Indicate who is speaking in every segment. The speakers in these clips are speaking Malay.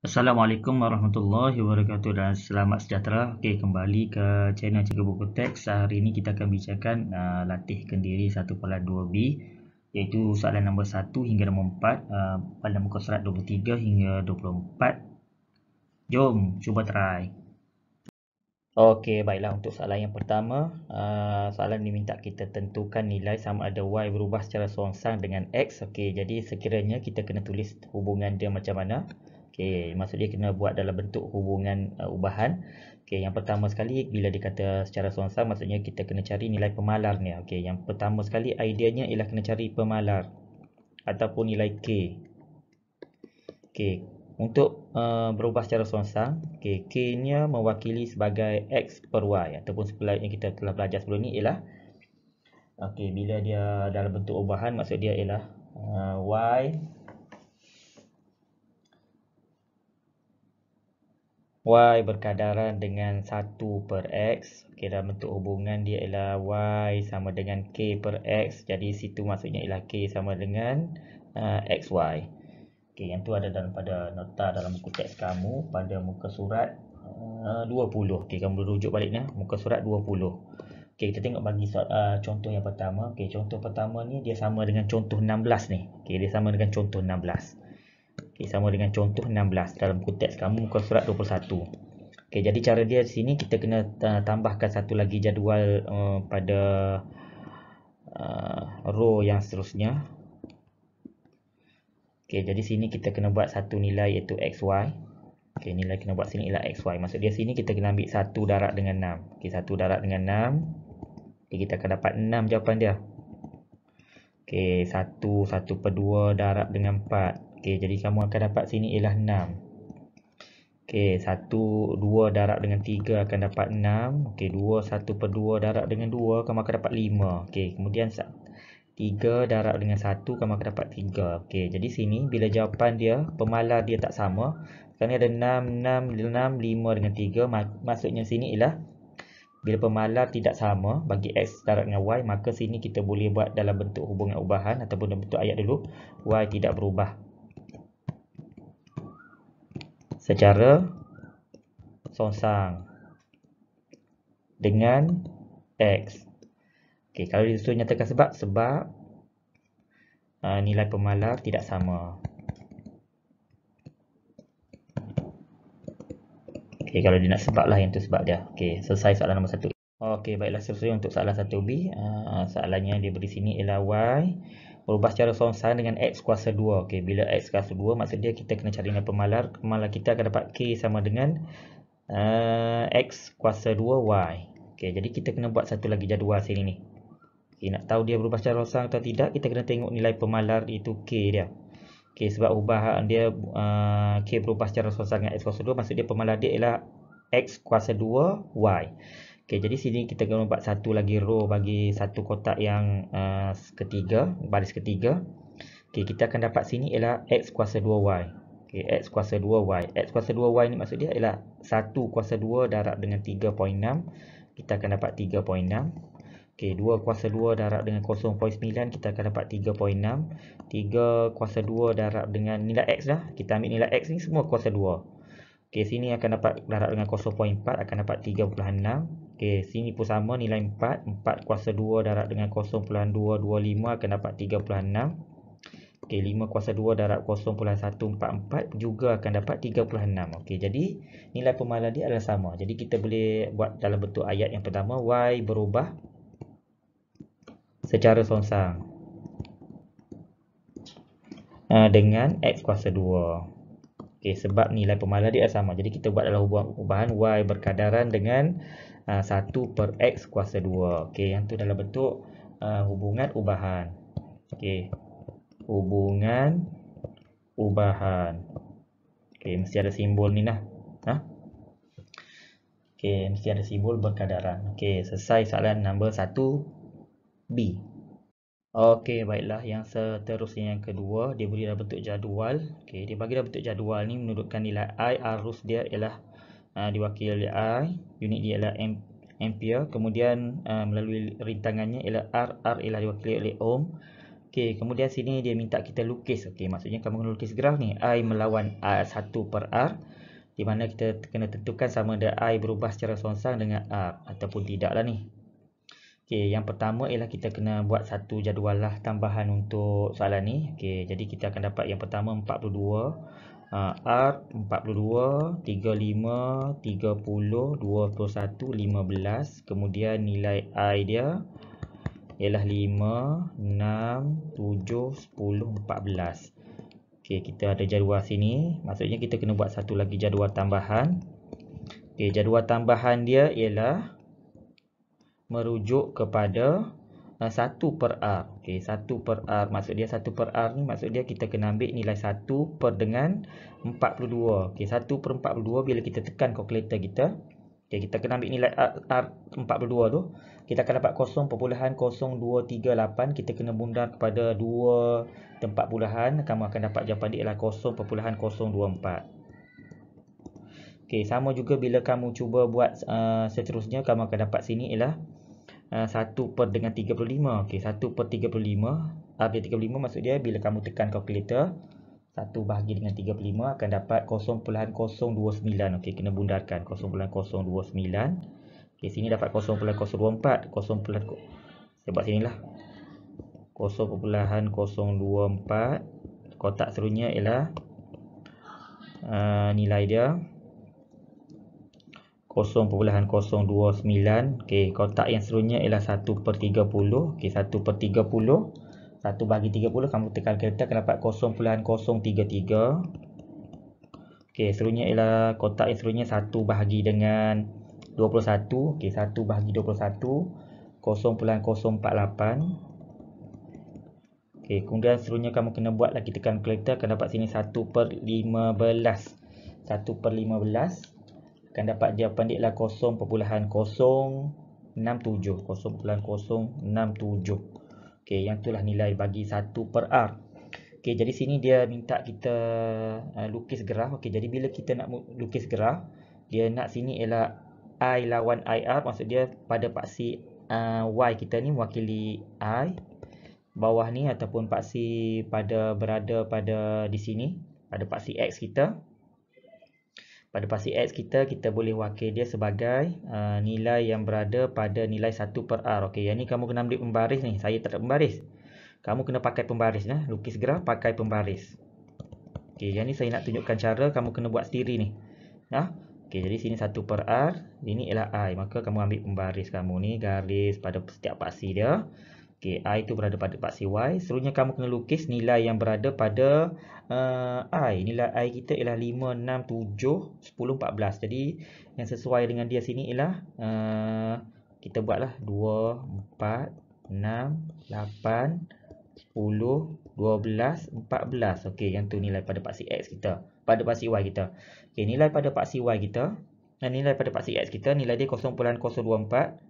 Speaker 1: Assalamualaikum warahmatullahi wabarakatuh dan selamat sejahtera. Okey, kembali ke channel Cikgu Buku Teks. Hari ini kita akan bincangkan uh, latih kendiri 1.2B iaitu soalan nombor 1 hingga nombor 4 uh, pada muka surat 23 hingga 24. Jom cuba try. Okey, baiklah untuk soalan yang pertama, uh, soalan ini minta kita tentukan nilai sama ada y berubah secara songsang dengan x. Okey, jadi sekiranya kita kena tulis hubungan dia macam mana? Okey, maksud dia kena buat dalam bentuk hubungan uh, ubahan. Okey, yang pertama sekali bila dikata secara sorang maksudnya kita kena cari nilai pemalar ni. Okey, yang pertama sekali ideanya ialah kena cari pemalar ataupun nilai k. Okey, untuk uh, berubah secara sorang-sorang, okey, k nya mewakili sebagai x per y ataupun sebelah yang kita telah belajar sebelum ni ialah okey, bila dia dalam bentuk ubahan maksud dia ialah uh, y y berkadaran dengan 1 per x. Okey, dalam bentuk hubungan dia ialah y sama dengan k per x. Jadi, situ maksudnya ialah k sama dengan uh, xy. Okey, yang tu ada dalam pada nota dalam buku teks kamu pada muka surat uh, 20. Okey, kamu boleh rujuk baliknya. Muka surat 20. Okey, kita tengok bagi soal, uh, contoh yang pertama. Okey, contoh pertama ni dia sama dengan contoh 16 ni. Okey, dia sama dengan contoh 16 okay, sama dengan contoh 16 dalam konteks kamu muka surat 21 okay, jadi cara dia di sini kita kena tambahkan satu lagi jadual uh, pada uh, row yang seterusnya Okay, jadi sini kita kena buat satu nilai iaitu XY. Okay, nilai kena buat sini ialah XY. Maksud dia sini kita kena ambil satu darab dengan 6. Okay, satu darab dengan 6. Okay, kita akan dapat 6 jawapan dia. Okay, satu, satu per dua darab dengan 4. Okey, jadi kamu akan dapat sini ialah 6. Okey, 1 2 darab dengan 3 akan dapat 6. Okey, 2 1 per 2 darab dengan 2 kamu akan dapat 5. Okey, kemudian 3 darab dengan 1 kamu akan dapat 3. Okey, jadi sini bila jawapan dia pemalar dia tak sama. Sekarang ada 6 6 6 5 dengan 3 Mak maksudnya sini ialah bila pemalar tidak sama bagi x darab dengan y maka sini kita boleh buat dalam bentuk hubungan ubahan ataupun dalam bentuk ayat dulu y tidak berubah secara songsang dengan x. Okey, kalau disuruh nyatakan sebab sebab uh, nilai pemalar tidak sama. Okey, kalau dia nak sebablah yang tu sebab dia. Okey, selesai soalan nombor 1. Okey, baiklah selesai untuk soalan 1B. Uh, ah, soalannya dia beri sini ialah y berubah secara songsang dengan x kuasa 2 okay, bila x kuasa 2 maksudnya kita kena cari dengan pemalar pemalar kita akan dapat k sama dengan uh, x kuasa 2 y okay, jadi kita kena buat satu lagi jadual sini ni okay, nak tahu dia berubah secara songsang atau tidak kita kena tengok nilai pemalar itu k dia Okay, sebab ubah dia uh, K berubah secara sosial dengan X kuasa 2 maksudnya pemalar dia ialah X kuasa 2 Y Okay, jadi sini kita akan buat satu lagi row bagi satu kotak yang uh, ketiga, baris ketiga. Okay, kita akan dapat sini ialah x kuasa 2y. Okay, x kuasa 2y. x kuasa 2y ni maksud dia ialah 1 kuasa 2 darab dengan 3.6. Kita akan dapat 3.6. Okay, 2 kuasa 2 darab dengan 0.9 kita akan dapat 3.6. 3 kuasa 2 darab dengan nilai x dah. Kita ambil nilai x ni semua kuasa 2. Okay, sini akan dapat darab dengan 0.4 akan dapat Okey, sini pun sama nilai 4. 4 kuasa 2 darab dengan 0.225 akan dapat 36. Okey, 5 kuasa 2 darab 0.144 juga akan dapat 36. Okey, jadi nilai pemalar dia adalah sama. Jadi kita boleh buat dalam bentuk ayat yang pertama y berubah secara songsang. Eh, dengan x kuasa 2. Okey, sebab nilai pemalar dia sama. Jadi kita buat dalam ubahan perubahan y berkadaran dengan uh, 1 per x kuasa 2. Okey, yang tu dalam bentuk uh, hubungan ubahan. Okey. Hubungan ubahan. Okey, mesti ada simbol ni lah. Ha? Okey, mesti ada simbol berkadaran. Okey, selesai soalan nombor 1 B. Okey, baiklah. Yang seterusnya yang kedua, dia beri dalam bentuk jadual. Okey, dia bagi dalam bentuk jadual ni menurutkan nilai I, arus dia ialah uh, diwakili oleh I, unit dia ialah M ampere kemudian uh, melalui rintangannya ialah R R ialah diwakili oleh ohm okey kemudian sini dia minta kita lukis okey maksudnya kamu kena lukis graf ni i melawan r uh, 1 per r di mana kita kena tentukan sama ada i berubah secara sonsang dengan r ataupun tidaklah ni Okey, yang pertama ialah kita kena buat satu jadual lah tambahan untuk soalan ni. Okey, jadi kita akan dapat yang pertama 42 ah, R 42 35 30 21 15 kemudian nilai I dia ialah 5 6 7 10 14. Okey, kita ada jadual sini. Maksudnya kita kena buat satu lagi jadual tambahan. Okey, jadual tambahan dia ialah merujuk kepada uh, satu per R. Okey, satu per R. Maksud dia satu per R ni maksud dia kita kena ambil nilai satu per dengan empat puluh dua. Okey, satu per empat puluh dua. bila kita tekan kalkulator kita. okey, kita kena ambil nilai R, puluh dua tu. Kita akan dapat kosong kosong dua tiga lapan. Kita kena bundar kepada dua tempat puluhan. Kamu akan dapat jawapan dia ialah empat. Okey, sama juga bila kamu cuba buat uh, seterusnya, kamu akan dapat sini ialah 1 ah, per dengan 35 okay, 1 per 35 Habis uh, 35 maksud dia bila kamu tekan kalkulator 1 bahagi dengan 35 akan dapat 0.029 Ok, kena bundarkan 0.029 Ok, sini dapat 0.024 0.024 Saya buat sinilah 0.024 Kotak serunya ialah uh, Nilai dia 0.029 ok kotak yang seterusnya ialah 1 per 30 ok 1 per 30 1 bagi 30 kamu tekan kereta akan dapat 0.033 ok seterusnya ialah kotak yang seterusnya 1 bahagi dengan 21 ok 1 bagi 21 0.048 ok kemudian seterusnya kamu kena buat lagi tekan kereta akan dapat sini 1 per 15 1 per 15 akan dapat jawapan dia ialah 0.067 0.067 Okey, yang itulah nilai bagi 1 per R Okey, jadi sini dia minta kita uh, lukis gerah Okey, jadi bila kita nak lukis gerah dia nak sini ialah I lawan IR maksud dia pada paksi uh, Y kita ni mewakili I bawah ni ataupun paksi pada berada pada di sini pada paksi X kita pada pasti x kita kita boleh wakil dia sebagai uh, nilai yang berada pada nilai 1 per r okey yang ni kamu kena ambil pembaris ni saya tak ada pembaris kamu kena pakai pembaris nah ya. lukis graf pakai pembaris okey yang ni saya nak tunjukkan cara kamu kena buat sendiri ni nah okey jadi sini 1 per r ini ialah i maka kamu ambil pembaris kamu ni garis pada setiap pasti dia Okey, A itu berada pada paksi Y. Selanjutnya kamu kena lukis nilai yang berada pada uh, I. Nilai I kita ialah 5, 6, 7, 10, 14. Jadi, yang sesuai dengan dia sini ialah uh, kita buatlah 2, 4, 6, 8, 10, 12, 14, Okey, yang tu nilai pada paksi X kita. Pada paksi Y kita. Okey, nilai pada paksi Y kita. Dan nilai pada paksi X kita, nilai dia 0.024.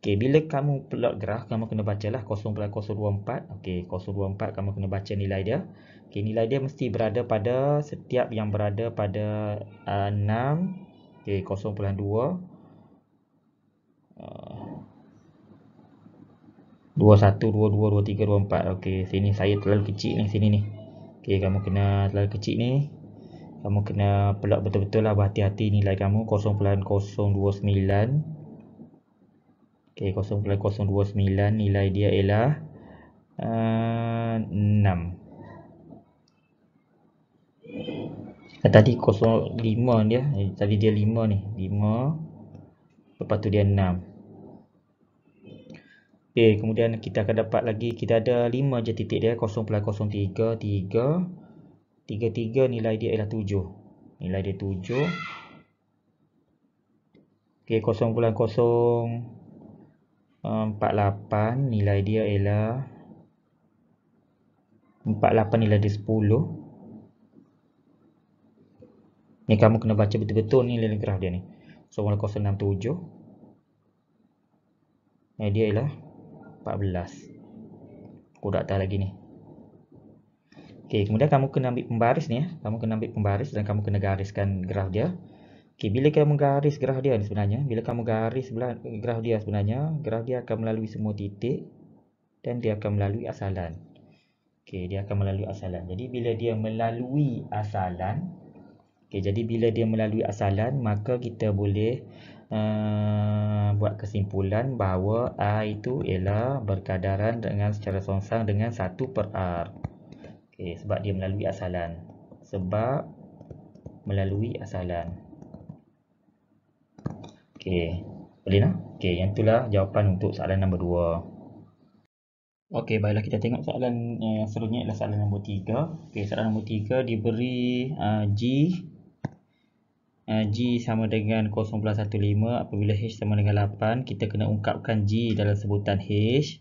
Speaker 1: Okey, bila kamu plot graf, kamu kena baca lah 0.024. Okey, 0.024 kamu kena baca nilai dia. Okey, nilai dia mesti berada pada setiap yang berada pada uh, 6. Okey, 0.2. Uh, 21, 22, 23, 24 Okey, sini saya terlalu kecil ni sini ni. Okey, kamu kena terlalu kecil ni Kamu kena pelak betul-betul lah Berhati-hati nilai kamu 0.029 okay, 0.029 nilai dia ialah uh, 6 ah, tadi 0.5 dia ya. eh, tadi dia 5 ni 5 lepas tu dia 6 Okay, kemudian kita akan dapat lagi kita ada 5 je titik dia 0.03 3 33 nilai dia ialah 7 nilai dia 7 okey 48 nilai dia ialah 48 nilai dia 10 ni kamu kena baca betul-betul ni nilai graf dia ni so 0067 nilai dia ialah 14 aku tak tahu lagi ni ok kemudian kamu kena ambil pembaris ni ya. kamu kena ambil pembaris dan kamu kena gariskan graf dia Okey, bila kamu garis graf dia ni sebenarnya, bila kamu garis graf dia sebenarnya, graf dia akan melalui semua titik dan dia akan melalui asalan. Okey, dia akan melalui asalan. Jadi bila dia melalui asalan, okey, jadi bila dia melalui asalan, maka kita boleh Uh, buat kesimpulan bahawa A itu ialah berkadaran dengan secara songsang dengan satu per R okay, sebab dia melalui asalan sebab melalui asalan Okey, boleh lah. Okey, yang itulah jawapan untuk soalan nombor 2. Okey, baiklah kita tengok soalan yang seterusnya ialah soalan nombor 3. Okey, soalan nombor 3 diberi uh, G. Uh, G sama dengan 0.15 apabila H sama dengan 8. Kita kena ungkapkan G dalam sebutan H.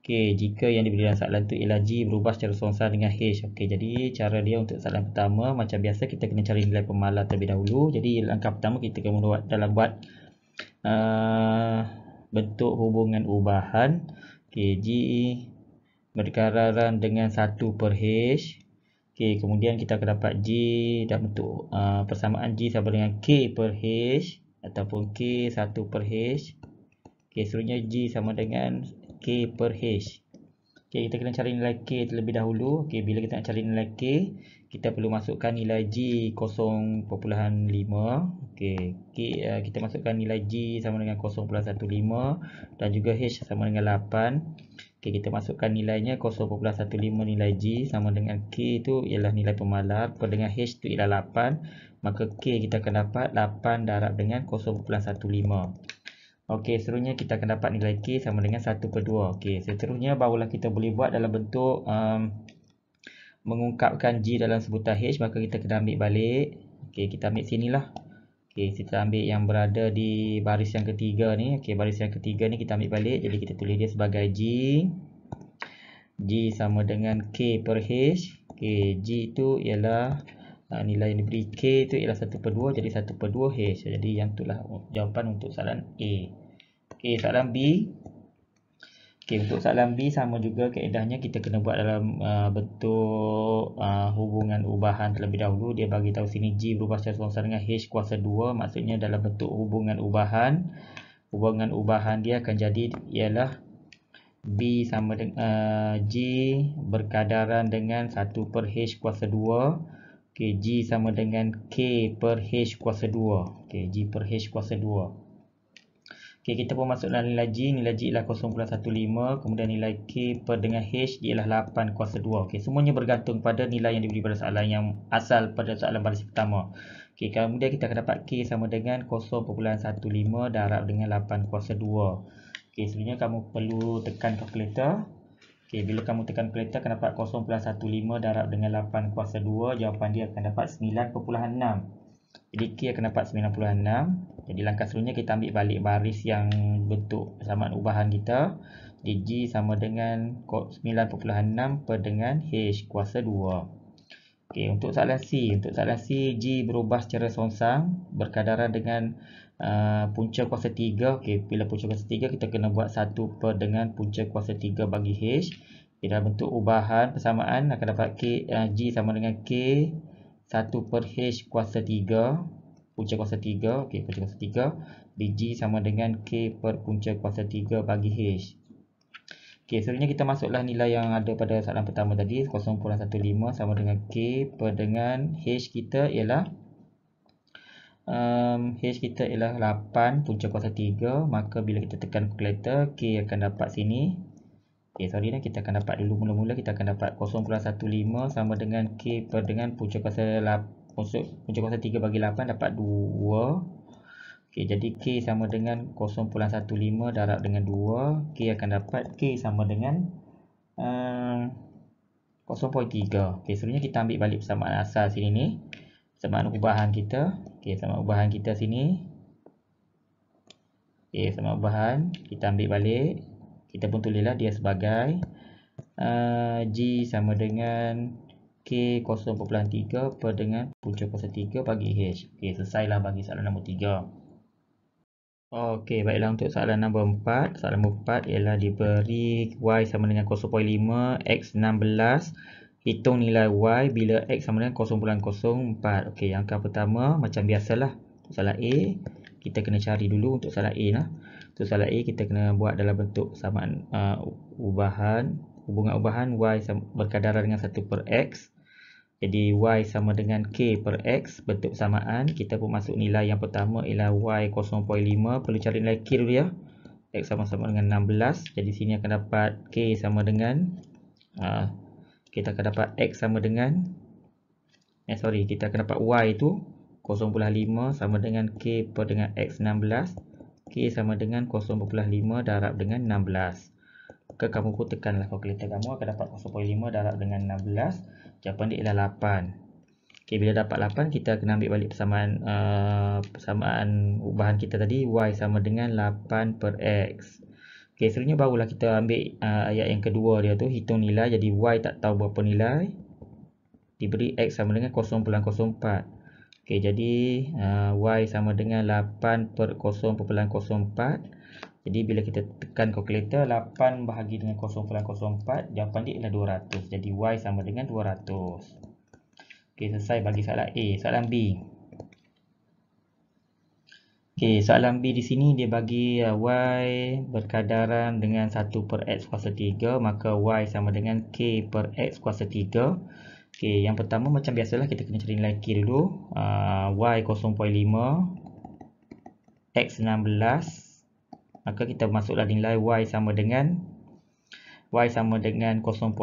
Speaker 1: Okey, jika yang diberi dalam soalan tu ialah G berubah secara songsang dengan H. Okey, jadi cara dia untuk soalan pertama, macam biasa kita kena cari nilai pemalar terlebih dahulu. Jadi langkah pertama kita kena buat dalam buat uh, bentuk hubungan ubahan okey berkaraan dengan 1 per H okey kemudian kita akan dapat G dan bentuk uh, persamaan G sama dengan K per H ataupun K 1 per H okey seterusnya G sama dengan K per H okey kita kena cari nilai K terlebih dahulu okey bila kita nak cari nilai K kita perlu masukkan nilai G 0.5 okay. K, uh, kita masukkan nilai G sama dengan 0.15 dan juga H sama dengan 8 Okay, kita masukkan nilainya 0.15 nilai G sama dengan K itu ialah nilai pemalar. Kalau dengan H itu ialah 8. Maka K kita akan dapat 8 darab dengan 0.15. Okey, seterusnya kita akan dapat nilai K sama dengan 1 per 2. Okey, seterusnya barulah kita boleh buat dalam bentuk um, mengungkapkan G dalam sebutan H maka kita kena ambil balik Okey, kita ambil sini lah Okey, kita ambil yang berada di baris yang ketiga ni Okey, baris yang ketiga ni kita ambil balik jadi kita tulis dia sebagai G G sama dengan K per H Okey, G tu ialah ha, nilai yang diberi K tu ialah 1 per 2 jadi 1 per 2 H jadi yang tu lah jawapan untuk soalan A Okey, soalan B Okay, untuk soalan B sama juga keedahnya kita kena buat dalam uh, bentuk uh, hubungan ubahan terlebih dahulu. Dia bagi tahu sini G berubah secara selongsar dengan H kuasa 2. Maksudnya dalam bentuk hubungan ubahan. Hubungan ubahan dia akan jadi ialah B sama dengan uh, G berkadaran dengan 1 per H kuasa 2. Okay, G sama dengan K per H kuasa 2. Okay, G per H kuasa 2. Okay, kita pun masuk dalam nilai G, nilai G ialah 0.15 kemudian nilai K per dengan H ialah 8 kuasa 2 okay, semuanya bergantung pada nilai yang diberi pada soalan yang asal pada soalan baris pertama okay, kemudian kita akan dapat K sama dengan 0.15 darab dengan 8 kuasa 2 okay, sebenarnya kamu perlu tekan kalkulator. okay, bila kamu tekan kalkulator, akan dapat 0.15 darab dengan 8 kuasa 2 jawapan dia akan dapat 9.6 jadi K akan dapat 9.6 jadi langkah selanjutnya kita ambil balik baris yang bentuk samaan ubahan kita. Jadi G sama dengan 9.6 per dengan H kuasa 2. Okay untuk soalan C, untuk soalan C G berubah secara sonsang berkadaran dengan Uh, punca kuasa 3 okay. bila punca kuasa 3 kita kena buat 1 per dengan punca kuasa 3 bagi H bila bentuk ubahan persamaan akan dapat K, uh, G sama dengan K 1 per H kuasa punca kuasa 3 okey punca kuasa 3 dg sama dengan k per punca kuasa 3 bagi h okey selanjutnya kita masuklah nilai yang ada pada soalan pertama tadi 0.15 sama dengan k per dengan h kita ialah um, h kita ialah 8 punca kuasa 3 maka bila kita tekan calculator k akan dapat sini Okay, sorry lah. Kita akan dapat dulu mula-mula. Kita akan dapat 0.15 sama dengan K per dengan punca kuasa punca kosong 3 bagi 8 dapat 2 okay, jadi K sama dengan 0.15 darab dengan 2 K akan dapat K sama dengan um, eh, 0.3 Ok sebenarnya kita ambil balik persamaan asal sini ni persamaan ubahan kita Ok sama ubahan kita sini Ok sama ubahan kita ambil balik kita pun tulislah dia sebagai uh, G sama dengan K 0.3 per dengan punca 0.3 bagi H. Okey, selesai lah bagi soalan nombor 3. Okey, baiklah untuk soalan nombor 4. Soalan nombor 4 ialah diberi Y sama dengan 0.5, X 16. Hitung nilai Y bila X sama dengan 0.04. Okey, yang akan pertama macam biasalah. Soalan A, kita kena cari dulu untuk soalan A lah. Untuk soalan A, kita kena buat dalam bentuk samaan uh, Ubahan hubungan ubahan y berkadaran dengan 1 per x. Jadi y sama dengan k per x bentuk samaan. Kita pun masuk nilai yang pertama ialah y 0.5. Perlu cari nilai k dulu ya. x sama sama dengan 16. Jadi sini akan dapat k sama dengan. Uh, kita akan dapat x sama dengan. Eh sorry kita akan dapat y itu 0.5 sama dengan k per dengan x 16. k sama dengan 0.5 darab dengan 16 ke kamu pun tekanlah kalkulator kamu akan dapat 0.5 darab dengan 16 jawapan dia ialah 8 Okey, bila dapat 8 kita kena ambil balik persamaan uh, persamaan ubahan kita tadi y sama dengan 8 per x Okay, selanjutnya barulah kita ambil uh, ayat yang kedua dia tu hitung nilai jadi y tak tahu berapa nilai diberi x sama dengan 0.04 Okay, jadi uh, y sama dengan 8 per 0.04 jadi bila kita tekan kalkulator 8 bahagi dengan 0.04 Jawapan dia ialah 200 Jadi Y sama dengan 200 Okey selesai bagi soalan A Soalan B Okey soalan B di sini dia bagi uh, Y berkadaran dengan 1 per X kuasa 3 Maka Y sama dengan K per X kuasa 3 Okey yang pertama macam biasalah kita kena cari nilai K dulu uh, Y 0.5 X 16 maka kita masuklah nilai y sama dengan y sama dengan 0.5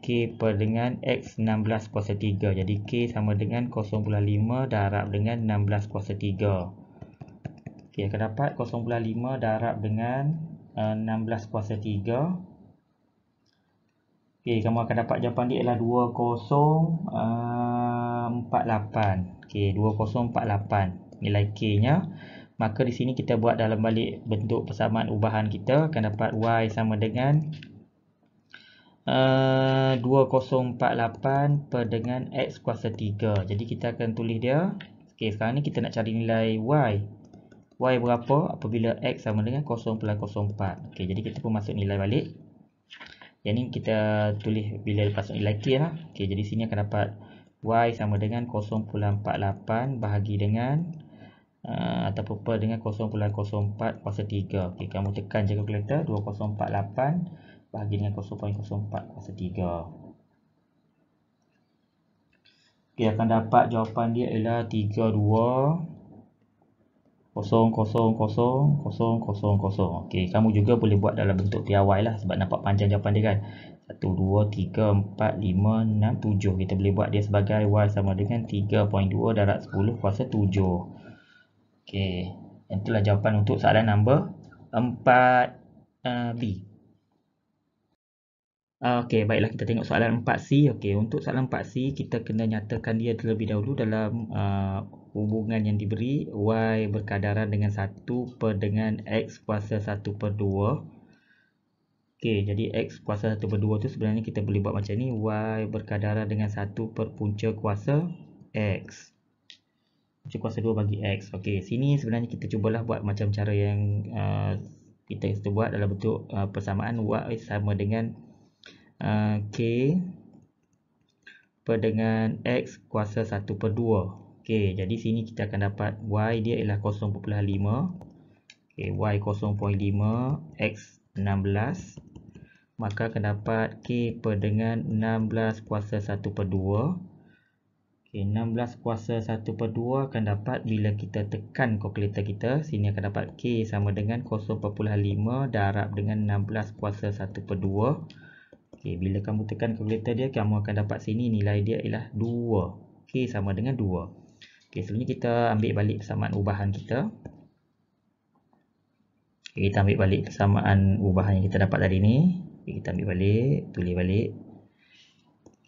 Speaker 1: k per dengan x 16 kuasa 3 jadi k sama dengan 0.5 darab dengan 16 kuasa 3 ok, kita dapat 0.5 darab dengan uh, 16 kuasa 3 ok, kamu akan dapat jawapan dia ialah 2048 uh, ok, 2048 nilai k nya maka di sini kita buat dalam balik bentuk persamaan ubahan kita akan dapat y sama dengan uh, eh, 2048 per dengan x kuasa 3 jadi kita akan tulis dia ok sekarang ni kita nak cari nilai y y berapa apabila x sama dengan 0.04 ok jadi kita pun masuk nilai balik yang ni kita tulis bila lepas nilai k lah ok jadi sini akan dapat y sama dengan 0.48 bahagi dengan Ah, atau purple dengan 0.04 kuasa 3 okay, kamu tekan je calculator 2048 bahagi dengan 0.04 kuasa 3 Okay, akan dapat jawapan dia ialah 32000000. Okey, kamu juga boleh buat dalam bentuk piawai lah sebab nampak panjang jawapan dia kan. 1 2 3 4 5 6 7. Kita boleh buat dia sebagai y sama dengan 3.2 darab 10 kuasa 7. Okey, itulah jawapan untuk soalan nombor 4B. Uh, Okey, baiklah kita tengok soalan 4C. Okey, untuk soalan 4C kita kena nyatakan dia terlebih dahulu dalam uh, hubungan yang diberi y berkadaran dengan 1 per dengan x kuasa 1 per 2. Okey, jadi x kuasa 1 per 2 tu sebenarnya kita boleh buat macam ni y berkadaran dengan 1 per punca kuasa x macam kuasa 2 bagi x. Okey, sini sebenarnya kita cubalah buat macam cara yang uh, kita kita buat dalam bentuk uh, persamaan y sama dengan uh, k per dengan x kuasa 1 per 2. Okey, jadi sini kita akan dapat y dia ialah 0.5. Okey, y 0.5, x 16. Maka akan dapat k per dengan 16 kuasa 1 per 2. Okay, 16 kuasa 1 per 2 akan dapat bila kita tekan kalkulator kita. Sini akan dapat K sama dengan 0.5 darab dengan 16 kuasa 1 per 2. Okay, bila kamu tekan kalkulator dia, kamu akan dapat sini nilai dia ialah 2. K sama dengan 2. Okay, sebelumnya kita ambil balik persamaan ubahan kita. Okay, kita ambil balik persamaan ubahan yang kita dapat tadi ni. Okay, kita ambil balik, tulis balik.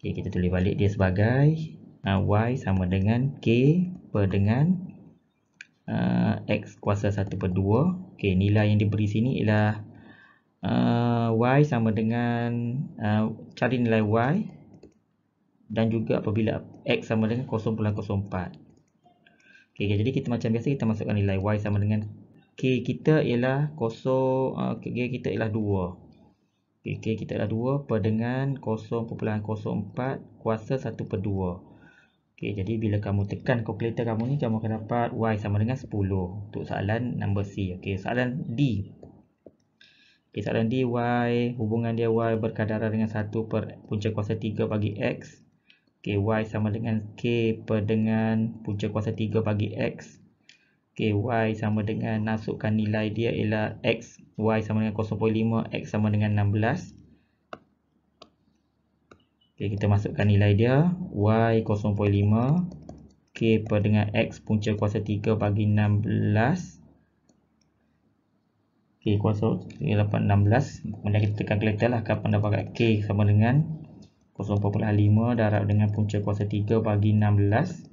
Speaker 1: Okay, kita tulis balik dia sebagai uh, y sama dengan k per dengan uh, x kuasa 1 per 2. Okay, nilai yang diberi sini ialah uh, y sama dengan uh, cari nilai y dan juga apabila x sama dengan 0.04. Okay, jadi kita macam biasa kita masukkan nilai y sama dengan k kita ialah 0 uh, k kita ialah 2. Okay, kita ialah 2 per dengan 0.04 kuasa 1 per 2. Okay, jadi bila kamu tekan kalkulator kamu ni, kamu akan dapat Y sama dengan 10 untuk soalan number C. Okey, soalan D. Okay, soalan D, Y, hubungan dia Y berkadaran dengan 1 per punca kuasa 3 bagi X. Okey, Y sama dengan K per dengan punca kuasa 3 bagi X. Okey, Y sama dengan, masukkan nilai dia ialah X, Y sama dengan 0.5, X sama dengan 16. Okay, kita masukkan nilai dia y 0.5 k per dengan x punca kuasa 3 bagi 16 k kuasa 8 16 kemudian kita tekan kereta lah kapan dapat k sama dengan 0.5 darab dengan punca kuasa 3 bagi 16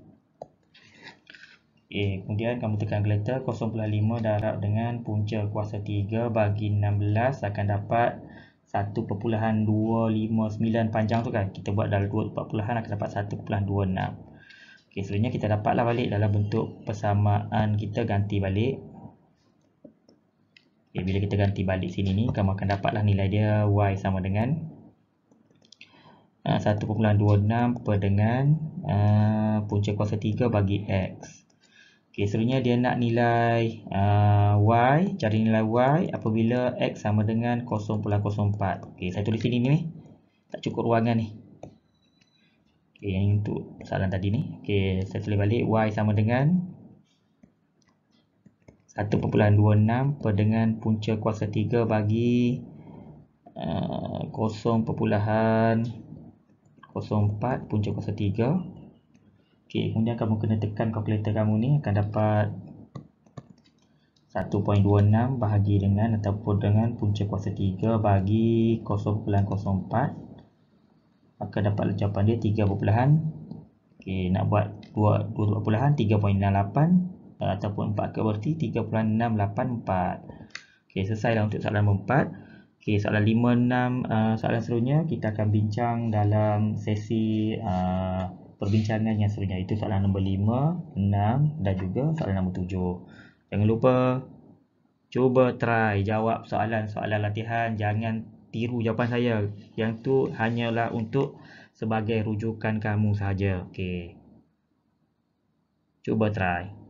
Speaker 1: okay, kemudian kamu tekan kereta 0.5 darab dengan punca kuasa 3 bagi 16 akan dapat 0.5 1.259 panjang tu kan kita buat dalam dua tempat puluhan akan dapat 1.26 ok selanjutnya kita dapatlah balik dalam bentuk persamaan kita ganti balik ok bila kita ganti balik sini ni kamu akan dapatlah nilai dia y sama dengan 1.26 ah, per dengan uh, punca kuasa 3 bagi x Okay, selanjutnya dia nak nilai uh, y, cari nilai y apabila x sama dengan 0.04. Okay, saya tulis sini ni. Tak cukup ruangan ni. Okay, yang untuk soalan tadi ni. Okay, saya tulis balik y sama dengan 1.26 per dengan punca kuasa 3 bagi uh, 0.04 punca kuasa 3 ok, kemudian kamu kena tekan kalkulator kamu ni, akan dapat 1.26 bahagi dengan ataupun dengan punca kuasa 3 bahagi 0.04 akan dapat jawapan dia 3 berpulahan ok, nak buat 2 berpulahan 3.68 ataupun 4 ke berarti 3.684 ok, selesai dah untuk soalan 4 ok, soalan 5, 6 uh, soalan seluruhnya kita akan bincang dalam sesi uh, perbincangan yang seterusnya itu soalan nombor 5, 6 dan juga soalan nombor 7. Jangan lupa cuba try jawab soalan-soalan latihan, jangan tiru jawapan saya. Yang tu hanyalah untuk sebagai rujukan kamu sahaja. Okey. Cuba try.